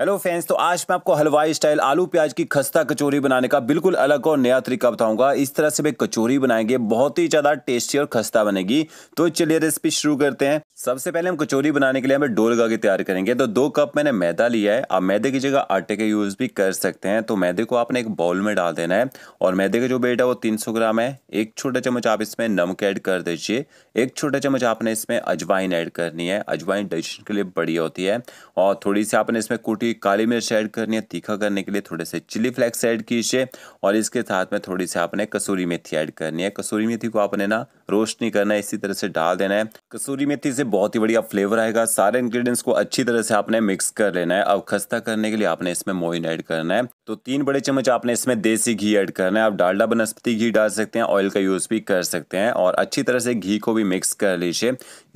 hello friends तो आज मैं आपको हलवाई स्टाइल आलू प्याज की खस्ता कचौरी बनाने का बिल्कुल अलग और नया तरीका बताऊंगा इस तरह से वे कचौरी बनाएंगे बहुत ही ज़्यादा टेस्टी और खस्ता बनेगी तो चलिए रेसिपी शुरू करते हैं सबसे पहले हम कचौरी बनाने के लिए हमें डोल गा के तैयार करेंगे तो दो कप मैंने मैदा लिया है आप मैदे की जगह आटे का यूज़ भी कर सकते हैं तो मैदे को आपने एक बाउल में डाल देना है और मैदे का जो बेट है वो तीन ग्राम है एक छोटा चम्मच आप इसमें नमक ऐड कर दीजिए एक छोटा चम्मच आपने इसमें अजवाइन ऐड करनी है अजवाइन डाइजेशन के लिए बढ़िया होती है और थोड़ी सी आपने इसमें कुट मोटी काली मिर्च ऐड करनी है तीखा करने के लिए थोड़े से चिली फ्लेक्स ऐड कीजिए और इसके साथ में थोड़ी सी आपने कसूरी मेथी ऐड करनी है कसूरी मेथी को आपने ना रोस्ट नहीं करना है इसी तरह से डाल देना है कसूरी मेथी से बहुत ही बढ़िया फ्लेवर आएगा सारे इंग्रेडिएंट्स को अच्छी तरह से आपने मिक्स कर लेना है अब खस्ता करने के लिए आपने इसमें मोइन ऐड करना है तो तीन बड़े चम्मच आपने इसमें देसी घी ऐड करना है आप डालडा बनस्पति घी डाल सकते हैं ऑयल का यूज़ भी कर सकते हैं और अच्छी तरह से घी को भी मिक्स कर लीजिए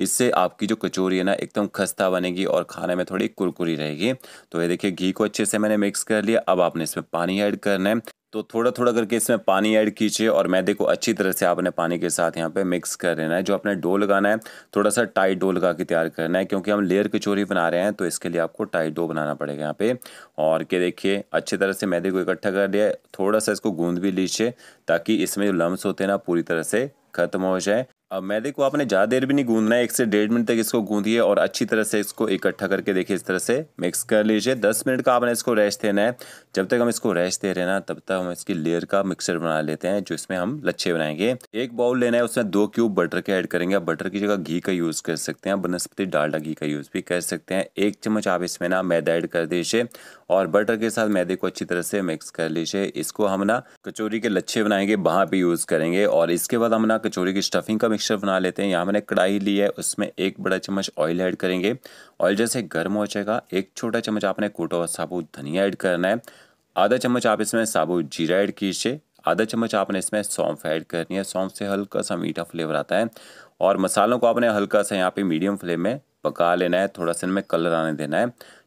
इससे आपकी जो कचोरी है ना एकदम खस्ता बनेगी और खाने में थोड़ी कुरकुरी रहेगी तो ये देखिए घी को अच्छे से मैंने मिक्स कर लिया अब आपने इसमें पानी ऐड करना है तो थोड़ा थोड़ा करके इसमें पानी ऐड कीजिए और मैदे को अच्छी तरह से आपने पानी के साथ यहाँ पे मिक्स कर लेना है जो आपने डो लगाना है थोड़ा सा टाइट डो लगा के तैयार करना है क्योंकि हम लेयर कचोरी बना रहे हैं तो इसके लिए आपको टाइट डो बनाना पड़ेगा यहाँ पे और के देखिए अच्छी तरह से मैदे को इकट्ठा कर लिया थोड़ा सा इसको गूंद भी लीजिए ताकि इसमें जो लम्ब होते हैं ना पूरी तरह से ख़त्म हो जाए अब मैदे को आपने ज़्यादा देर भी नहीं गूंदना है एक से डेढ़ मिनट तक इसको गूंदिए और अच्छी तरह से इसको इकट्ठा करके देखिए इस तरह से मिक्स कर लीजिए दस मिनट का आपने इसको रेस्ट देना है जब तक हम इसको रेस्ट दे रहे हैं ना तब तक हम इसकी लेयर का मिक्सर बना लेते हैं जो इसमें हम लच्छे बनाएंगे एक बाउल लेना है उसमें दो क्यूब बटर के ऐड करेंगे बटर की जगह घी का यूज़ कर सकते हैं बनस्पति डालडा घी का यूज़ भी कर सकते हैं एक चम्मच आप इसमें ना मैदा ऐड कर दीजिए और बटर के साथ मैदे को अच्छी तरह से मिक्स कर लीजिए इसको हम ना कचौरी के लच्छे बनाएंगे वहाँ पर यूज़ करेंगे और इसके बाद हम ना कचौरी की स्टफिंग का मिक्सचर बना लेते हैं यहाँ मैंने कढ़ाई ली है उसमें एक बड़ा चम्मच ऑयल ऐड करेंगे ऑयल जैसे गर्म हो जाएगा एक छोटा चम्मच आपने कूटा हुआ साबुत धनिया ऐड करना है आधा चम्मच आप इसमें साबुत जीरा ऐड कीजिए आधा चम्मच आपने इसमें सौंफ ऐड करनी है सौंफ से हल्का सा मीठा फ्लेवर आता है और मसालों को आपने हल्का सा यहाँ पे मीडियम फ्लेम में पका लेना है थोड़ा सा इनमें कलर आने देना है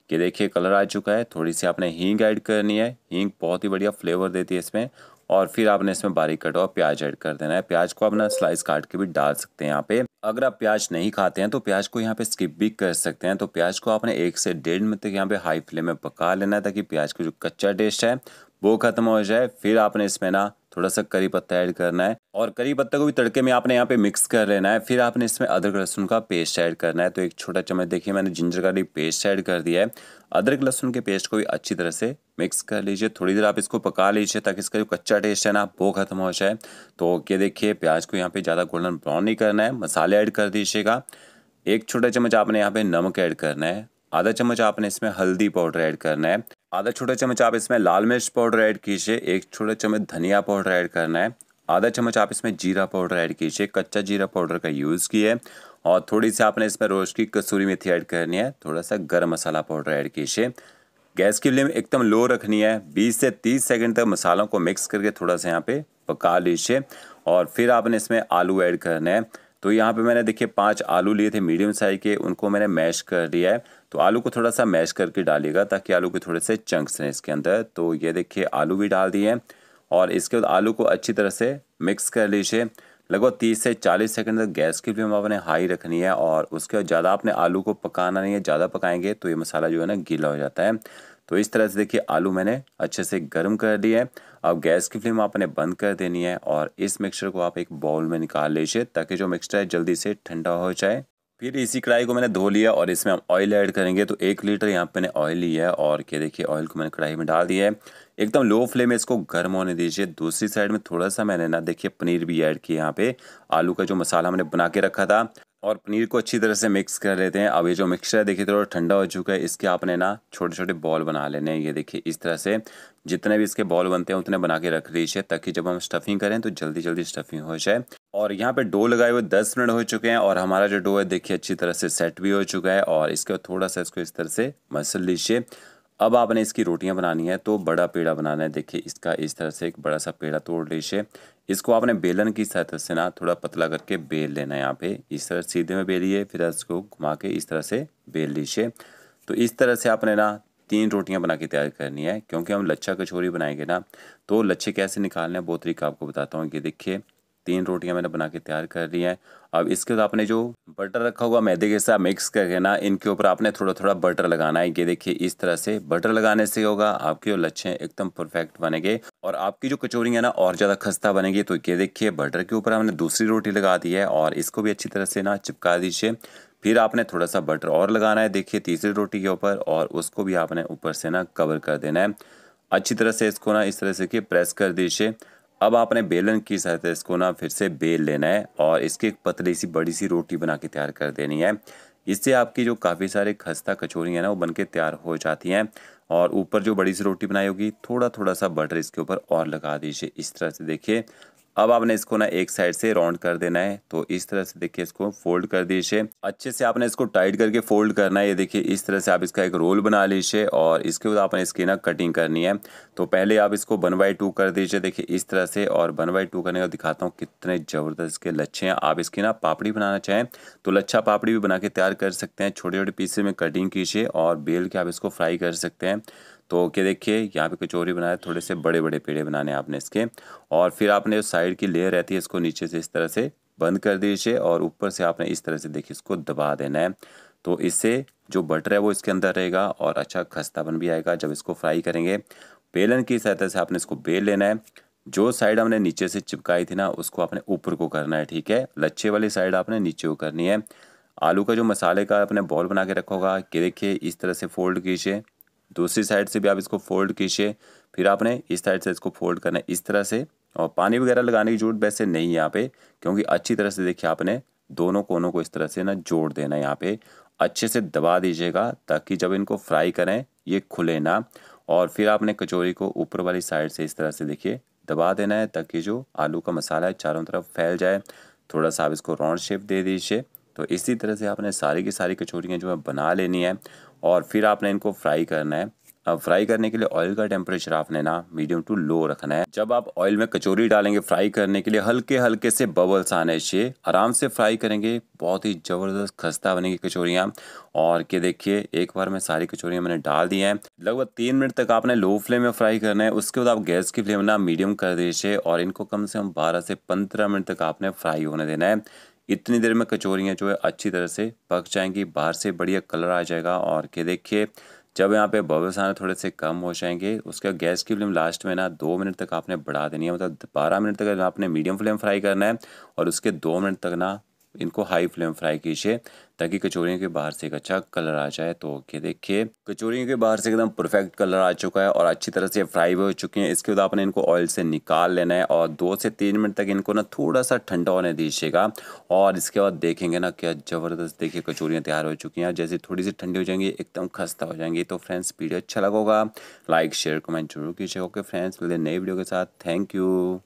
कि देखिए कलर आ चुका है थोड़ी सी आपने हींग ऐड करनी है हींग बहुत ही बढ़िया फ्लेवर देती है इसमें और फिर आपने इसमें बारीक कटा हुआ प्याज ऐड कर देना है प्याज को आप ना स्लाइस काट के भी डाल सकते हैं यहाँ पे अगर आप प्याज नहीं खाते हैं तो प्याज को यहाँ पे स्किप भी कर सकते हैं तो प्याज को आपने एक से डेढ़ मिनट तक यहाँ पे हाई फ्लेम में पका लेना है ताकि प्याज का जो कच्चा टेस्ट है वो खत्म हो जाए फिर आपने इसमें ना थोड़ा सा करी पत्ता ऐड करना है और करी पत्ता को भी तड़के में आपने यहाँ पे मिक्स कर लेना है फिर आपने इसमें अदरक लहसुन का पेस्ट ऐड करना है तो एक छोटा चम्मच देखिए मैंने जिंजर का भी पेस्ट ऐड कर दिया है अदरक लहसुन के पेस्ट को भी अच्छी तरह से मिक्स कर लीजिए थोड़ी देर आप इसको पका लीजिए ताकि इसका जो कच्चा टेस्ट है ना वो ख़त्म हो जाए तो ओके देखिए प्याज को यहाँ पर ज़्यादा गोल्डन ब्राउन नहीं करना है मसाले ऐड कर दीजिएगा एक छोटा चम्मच आपने यहाँ पे नमक ऐड करना है आधा चम्मच आपने इसमें हल्दी पाउडर ऐड करना है आधा छोटा चम्मच आप इसमें लाल मिर्च पाउडर ऐड कीजिए एक छोटा चम्मच धनिया पाउडर ऐड करना है आधा चम्मच आप इसमें जीरा पाउडर ऐड कीजिए कच्चा जीरा पाउडर का यूज़ किया है और थोड़ी सी आपने इसमें रोज की कसूरी मेथी ऐड करनी है थोड़ा सा गर्म मसाला पाउडर ऐड कीजिए गैस की फ्लेम एकदम लो रखनी है बीस से तीस सेकेंड तक मसालों को मिक्स करके थोड़ा सा यहाँ पर पका लीजिए और फिर आपने इसमें आलू ऐड करना है तो यहाँ पे मैंने देखिए पांच आलू लिए थे मीडियम साइज़ के उनको मैंने मैश कर दिया है तो आलू को थोड़ा सा मैश करके डालिएगा ताकि आलू के थोड़े से चंक्स हैं इसके अंदर तो ये देखिए आलू भी डाल दिए और इसके बाद आलू को अच्छी तरह से मिक्स कर लीजिए लगभग तीस से चालीस सेकंड तक गैस की फ्लेम आपने हाई रखनी है और उसके बाद ज़्यादा आपने आलू को पकाना नहीं है ज़्यादा पकाएंगे तो ये मसाला जो है ना गीला हो जाता है तो इस तरह से देखिए आलू मैंने अच्छे से गर्म कर दिया है अब गैस की फ्लेम आपने बंद कर देनी है और इस मिक्सचर को आप एक बाउल में निकाल लीजिए ताकि जो मिक्सचर है जल्दी से ठंडा हो जाए फिर इसी कढ़ाई को मैंने धो लिया और इसमें हम ऑयल ऐड करेंगे तो एक लीटर यहाँ पे मैंने ऑयल लिया है और क्या देखिए ऑयल को मैंने कढ़ाई में डाल दिया है एकदम लो फ्लेम में इसको गर्म होने दीजिए दूसरी साइड में थोड़ा सा मैंने ना देखिए पनीर भी ऐड किया यहाँ पे आलू का जो मसाला हमने बना के रखा था और पनीर को अच्छी तरह से मिक्स कर लेते हैं अब ये जो मिक्सचर है देखिए थोड़ा ठंडा हो चुका है इसके आपने ना छोटे छोटे बॉल बना लेने हैं ये देखिए इस तरह से जितने भी इसके बॉल बनते हैं उतने बना के रख लीजिए ताकि जब हम स्टफिंग करें तो जल्दी जल्दी स्टफिंग हो जाए और यहाँ पे डो लगाए हुए दस मिनट हो चुके हैं और हमारा जो डो है देखिए अच्छी तरह से सेट भी हो चुका है और इसके थोड़ा सा इसको इस तरह से मसल लीजिए अब आपने इसकी रोटियां बनानी है तो बड़ा पेड़ा बनाना है देखिए इसका इस तरह से एक बड़ा सा पेड़ा तोड़ लीजिए इसको आपने बेलन की सहायता से ना थोड़ा पतला करके बेल लेना है यहाँ पे इस तरह सीधे में बेलिए फिर इसको घुमा के इस तरह से बेल लीजिए तो इस तरह से आपने ना तीन रोटियां बना के तैयार करनी है क्योंकि हम लच्छा कचौरी बनाएंगे ना तो लच्छे कैसे निकालने हैं वो तरीका आपको बताता हूँ कि देखिए तीन रोटियां मैंने बना के तैयार कर ली हैं अब इसके बाद आपने जो बटर रखा हुआ मैदे के साथ मिक्स करके ना इनके ऊपर आपने थोड़ा थोड़ा बटर लगाना है ये देखिए इस तरह से बटर लगाने से होगा आपके जो लच्छे एकदम परफेक्ट बनेंगे और आपकी जो कचोरी है ना और ज़्यादा खस्ता बनेगी तो ये देखिए बटर के ऊपर हमने दूसरी रोटी लगा दी है और इसको भी अच्छी तरह से ना चिपका दीजिए फिर आपने थोड़ा सा बटर और लगाना है देखिए तीसरी रोटी के ऊपर और उसको भी आपने ऊपर से ना कवर कर देना है अच्छी तरह से इसको ना इस तरह से कि प्रेस कर दीजिए अब आपने बेलन की सहायता इसको ना फिर से बेल लेना है और इसके एक पतली सी बड़ी सी रोटी बना के तैयार कर देनी है इससे आपकी जो काफ़ी सारे खस्ता कचौरी है ना वो बन के तैयार हो जाती हैं और ऊपर जो बड़ी सी रोटी बनाई होगी थोड़ा थोड़ा सा बटर इसके ऊपर और लगा दीजिए इस तरह से देखिए अब आपने इसको ना एक साइड से राउंड कर देना है तो इस तरह से देखिए इसको फोल्ड कर दीजिए अच्छे से आपने इसको टाइट करके फोल्ड करना है ये देखिए इस तरह से आप इसका एक रोल बना लीजिए और इसके बाद आपने इसकी ना कटिंग करनी है तो पहले आप इसको वन बाई टू कर दीजिए देखिए इस तरह से और वन बाई टू करने का दिखाता हूँ कितने ज़बरदस्त इसके लच्छे हैं आप इसकी ना पापड़ी बनाना चाहें तो लच्छा पापड़ी भी बना के तैयार कर सकते हैं छोटे छोटे पीसे में कटिंग कीजिए और बेल के आप इसको फ्राई कर सकते हैं तो ओके देखिए यहाँ पे कचौरी बनाए थोड़े से बड़े बड़े पेड़े बनाने आपने इसके और फिर आपने जो साइड की लेयर रहती है इसको नीचे से इस तरह से बंद कर दीजिए और ऊपर से आपने इस तरह से देखिए इसको दबा देना है तो इससे जो बटर है वो इसके अंदर रहेगा और अच्छा खस्तापन भी आएगा जब इसको फ्राई करेंगे बेलन की सहायता से आपने इसको बेल लेना है जो साइड हमने नीचे से चिपकाई थी ना उसको आपने ऊपर को करना है ठीक है लच्छे वाली साइड आपने नीचे को करनी है आलू का जो मसाले का आपने बॉल बना के रखा होगा कि देखिए इस तरह से फोल्ड कीजिए दूसरी साइड से भी आप इसको फोल्ड कीजिए फिर आपने इस साइड से इसको फोल्ड करना है इस तरह से और पानी वगैरह लगाने की जरूरत वैसे नहीं यहाँ पे क्योंकि अच्छी तरह से देखिए आपने दोनों कोनों को इस तरह से ना जोड़ देना है यहाँ पे अच्छे से दबा दीजिएगा ताकि जब इनको फ्राई करें ये खुले ना और फिर आपने कचौरी को ऊपर वाली साइड से इस तरह से देखिए दबा देना है ताकि जो आलू का मसाला है चारों तरफ फैल जाए थोड़ा सा आप इसको राउंड शेप दे दीजिए तो इसी तरह से आपने सारी की सारी कचौरियाँ जो है बना लेनी है और फिर आपने इनको फ्राई करना है अब फ्राई करने के लिए ऑयल का टेम्परेचर आपने ना मीडियम टू लो रखना है जब आप ऑयल में कचौरी डालेंगे फ्राई करने के लिए हल्के हल्के से बबल्स आने चाहिए आराम से फ्राई करेंगे बहुत ही ज़बरदस्त खस्ता बनेगी कचौरियाँ और क्या देखिए एक बार में सारी कचौरियाँ मैंने डाल दी हैं लगभग तीन मिनट तक आपने लो फ्लेम में फ्राई करना है उसके बाद आप गैस की फ्लेम ना मीडियम कर दीजिए और इनको कम से कम बारह से पंद्रह मिनट तक आपने फ्राई होने देना है इतनी देर में कचौरियाँ जो है अच्छी तरह से पक जाएंगी बाहर से बढ़िया कलर आ जाएगा और के देखिए जब यहाँ पे बबल्स आने थोड़े से कम हो जाएंगे उसका गैस की फ्लेम लास्ट में ना दो मिनट तक आपने बढ़ा देनी है मतलब बारह मिनट तक आपने मीडियम फ्लेम फ्राई करना है और उसके दो मिनट तक ना इनको हाई फ्लेम फ्राई कीजिए ताकि कचौरियों के बाहर से एक अच्छा कलर आ जाए तो ओके देखिए कचौरियों के बाहर से एकदम परफेक्ट कलर आ चुका है और अच्छी तरह से फ्राई भी हो चुकी हैं इसके बाद आपने इनको ऑयल से निकाल लेना है और दो से तीन मिनट तक इनको ना थोड़ा सा ठंडा होने दीजिएगा और इसके बाद देखेंगे ना क्या ज़बरदस्त देखिए कचौरियाँ तैयार हो चुकी हैं जैसे थोड़ी सी ठंडी हो जाएंगी एकदम खस्ता हो जाएंगी तो फ्रेंड्स वीडियो अच्छा लगेगा लाइक शेयर कमेंट जरूर कीजिए ओके फ्रेंड्स मिलते नई वीडियो के साथ थैंक यू